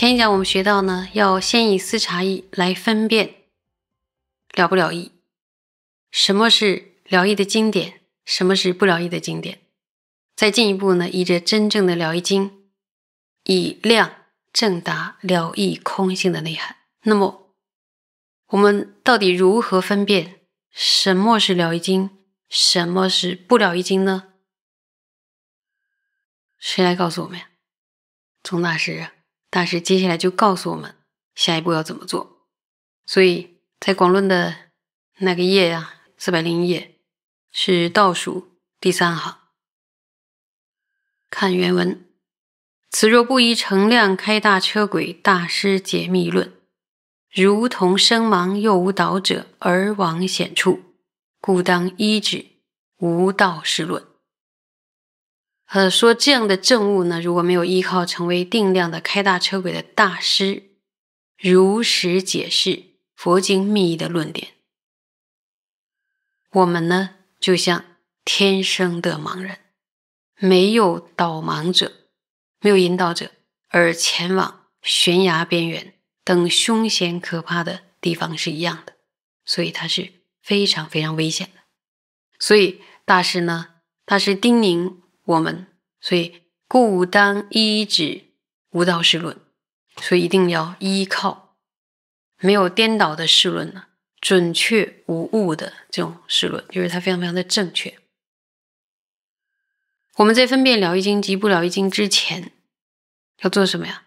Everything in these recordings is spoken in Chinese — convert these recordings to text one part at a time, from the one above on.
前一讲我们学到呢，要先以四察意来分辨了不了意，什么是了意的经典，什么是不了意的经典，再进一步呢，依着真正的了意经，以量证达了意空性的内涵。那么，我们到底如何分辨什么是了意经，什么是不了意经呢？谁来告诉我们呀？宗大师。啊。大师接下来就告诉我们下一步要怎么做。所以在广论的那个页呀，四百零一页是倒数第三行。看原文：此若不依乘量开大车轨，大师解密论，如同生盲又无导者而往险处，故当依止无道是论。呃，说这样的证悟呢，如果没有依靠成为定量的开大车轨的大师，如实解释佛经密义的论点，我们呢就像天生的盲人，没有导盲者，没有引导者，而前往悬崖边缘等凶险可怕的地方是一样的，所以它是非常非常危险的。所以大师呢，大师叮咛。我们所以故当依止无道世论，所以一定要依靠没有颠倒的世论呢，准确无误的这种世论，就是它非常非常的正确。我们在分辨了《易经》及不《了易经》之前，要做什么呀？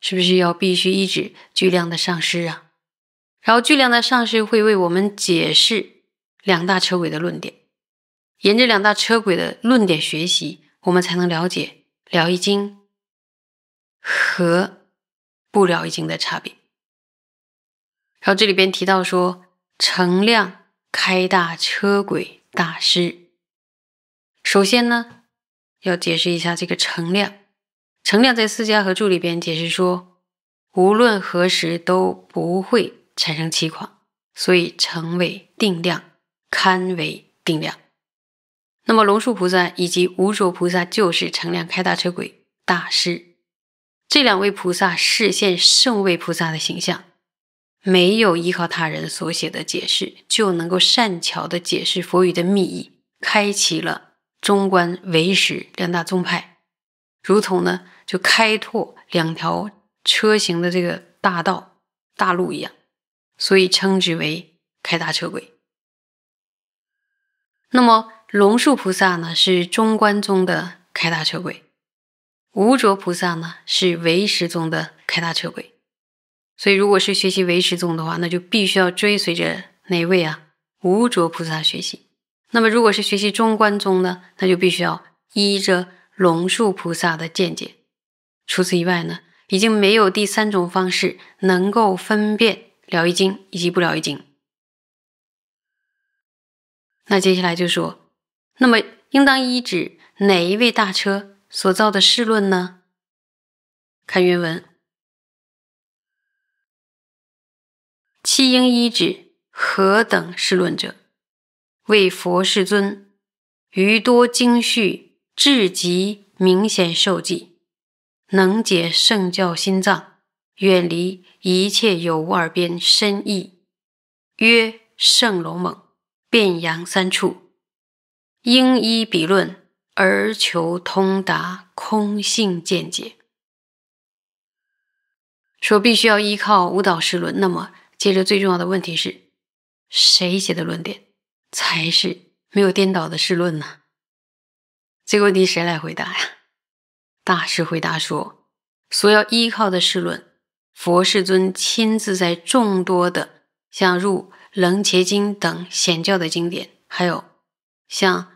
是不是要必须依止巨量的上师啊？然后巨量的上师会为我们解释两大车尾的论点。沿着两大车轨的论点学习，我们才能了解了易经和不了易经的差别。然后这里边提到说，成亮开大车轨大师。首先呢，要解释一下这个成亮。成亮在《四家和注》里边解释说，无论何时都不会产生期况，所以成为定量，堪为定量。那么，龙树菩萨以及无着菩萨就是乘量开大车轨大师，这两位菩萨视现圣位菩萨的形象，没有依靠他人所写的解释，就能够善巧的解释佛语的密意，开启了中观唯识两大宗派，如同呢就开拓两条车型的这个大道大路一样，所以称之为开大车轨。那么。龙树菩萨呢是中观宗的开大车轨，无着菩萨呢是唯识宗的开大车轨。所以，如果是学习唯识宗的话，那就必须要追随着哪位啊？无着菩萨学习。那么，如果是学习中观宗呢，那就必须要依着龙树菩萨的见解。除此以外呢，已经没有第三种方式能够分辨了易经以及不了易经。那接下来就说。那么，应当依指哪一位大车所造的世论呢？看原文：七应依指何等世论者？为佛世尊，于多经序至极明显受记，能解圣教心脏，远离一切有无二边深意，曰圣龙猛，遍扬三处。应依比论而求通达空性见解，说必须要依靠无导世论。那么，接着最重要的问题是，谁写的论点才是没有颠倒的世论呢？这个问题谁来回答呀？大师回答说，所要依靠的世论，佛世尊亲自在众多的像《入楞伽经》等显教的经典，还有像。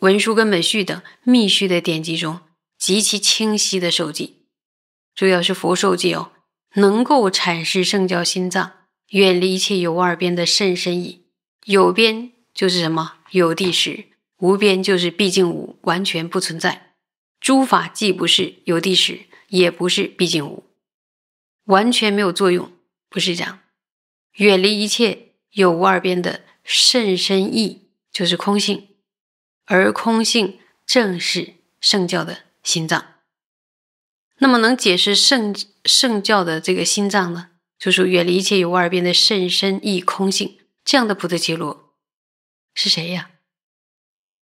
文书根本序等密序的典籍中极其清晰的受记，主要是佛受记哦，能够阐释圣教心脏，远离一切有二边的甚深意。有边就是什么？有地时；无边就是毕竟无，完全不存在。诸法既不是有地时，也不是毕竟无，完全没有作用，不是这样。远离一切有无二边的甚深意，就是空性。而空性正是圣教的心脏。那么，能解释圣圣教的这个心脏呢？就是远离一切有二边的甚深意空性。这样的菩提伽罗是谁呀？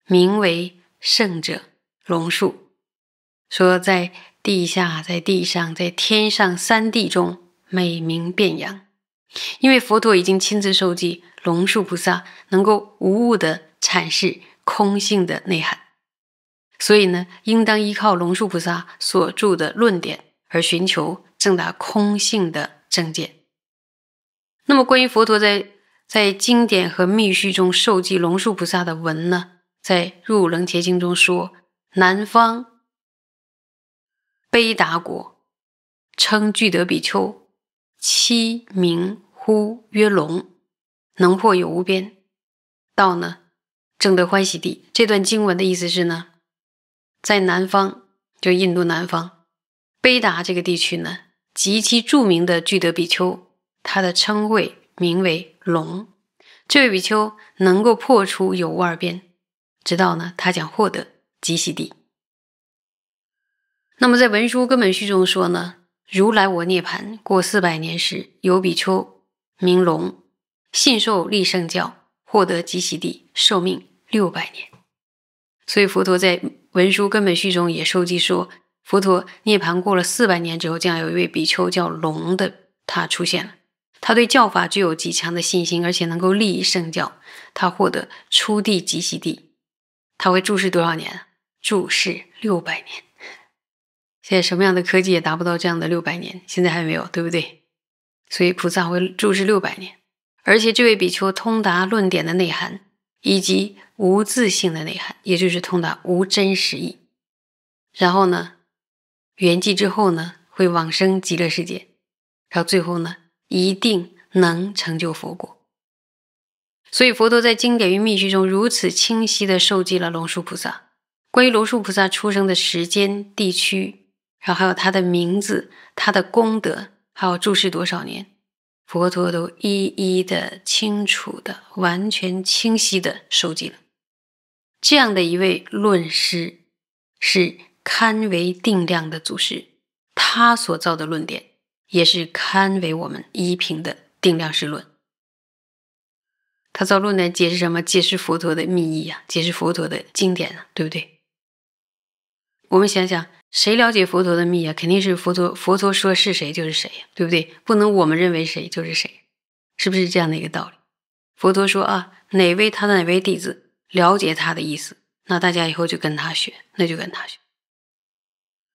名为圣者龙树，说在地下、在地上、在天上三地中，美名遍扬。因为佛陀已经亲自授记，龙树菩萨能够无误的阐释。空性的内涵，所以呢，应当依靠龙树菩萨所著的论点而寻求正达空性的正见。那么，关于佛陀在在经典和密续中受记龙树菩萨的文呢，在《入楞伽经》中说：“南方，悲达国，称具德比丘，七名呼曰龙，能破有无边道呢？”正得欢喜地，这段经文的意思是呢，在南方，就印度南方，北达这个地区呢，极其著名的具德比丘，他的称谓名为龙。这位比丘能够破除有无二变，直到呢，他将获得极喜地。那么在文书根本序中说呢，如来我涅盘过四百年时，有比丘名龙，信受立圣教，获得极喜地，受命。六百年，所以佛陀在《文殊根本序》中也收集说，佛陀涅盘过了四百年之后，这样有一位比丘叫龙的，他出现了。他对教法具有极强的信心，而且能够利益圣教。他获得初地、即息地。他会注释多少年？注释六百年。现在什么样的科技也达不到这样的六百年？现在还没有？对不对？所以菩萨会注释六百年，而且这位比丘通达论点的内涵。以及无自性的内涵，也就是通达无真实意。然后呢，圆寂之后呢，会往生极乐世界，然后最后呢，一定能成就佛果。所以佛陀在经典与密续中如此清晰地授记了龙树菩萨，关于龙树菩萨出生的时间、地区，然后还有他的名字、他的功德，还有注释多少年。佛陀都一一的清楚的、完全清晰的收集了。这样的一位论师，是堪为定量的祖师，他所造的论点，也是堪为我们依凭的定量师论。他造论呢，解释什么？解释佛陀的密意啊，解释佛陀的经典啊，对不对？我们想想，谁了解佛陀的密呀？肯定是佛陀。佛陀说是谁就是谁呀，对不对？不能我们认为谁就是谁，是不是这样的一个道理？佛陀说啊，哪位他的哪位弟子了解他的意思，那大家以后就跟他学，那就跟他学。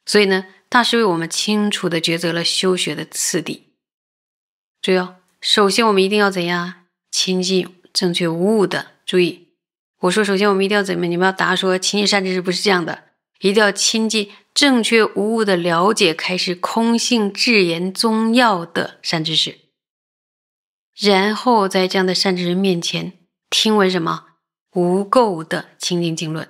所以呢，大师为我们清楚的抉择了修学的次第。注意，哦，首先我们一定要怎样？亲近正确无误的。注意，我说首先我们一定要怎么？你们要答说亲近善知识，不是这样的。一定要亲近正确无误的了解开始空性智言宗要的善知识，然后在这样的善知识面前听闻什么无垢的清净经论，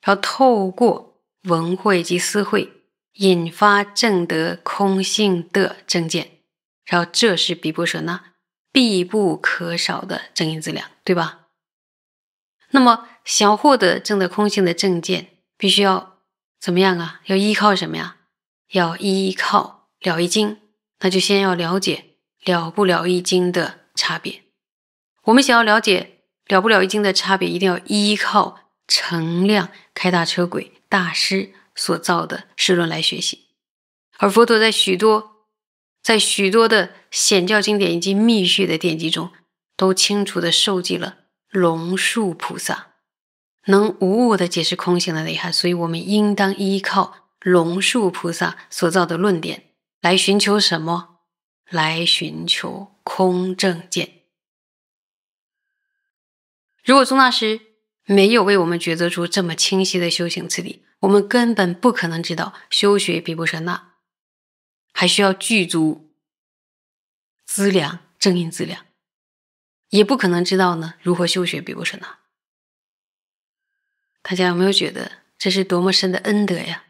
然后透过闻慧及思慧引发证得空性的正见，然后这是比波舍那必不可少的正因资粮，对吧？那么想获得正的空性的正见，必须要。怎么样啊？要依靠什么呀？要依靠了易经，那就先要了解了不了一经的差别。我们想要了解了不了一经的差别，一定要依靠成量开大车轨大师所造的世论来学习。而佛陀在许多在许多的显教经典以及密续的典籍中，都清楚的收集了龙树菩萨。能无误的解释空性的内涵，所以我们应当依靠龙树菩萨所造的论点来寻求什么？来寻求空正见。如果宗大师没有为我们抉择出这么清晰的修行次第，我们根本不可能知道修学毗婆舍那还需要具足资粮、正因资粮，也不可能知道呢如何修学毗婆舍那。大家有没有觉得这是多么深的恩德呀？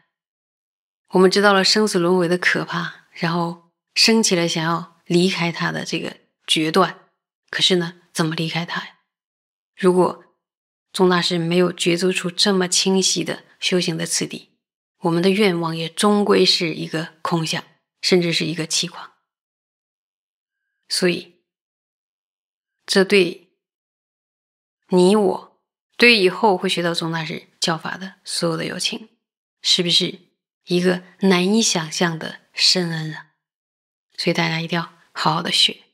我们知道了生死轮回的可怕，然后升起来想要离开他的这个决断，可是呢，怎么离开他呀？如果宗大师没有抉择出这么清晰的修行的次第，我们的愿望也终归是一个空想，甚至是一个痴狂。所以，这对你我。对以后会学到宗大师教法的所有的友情，是不是一个难以想象的深恩啊？所以大家一定要好好的学。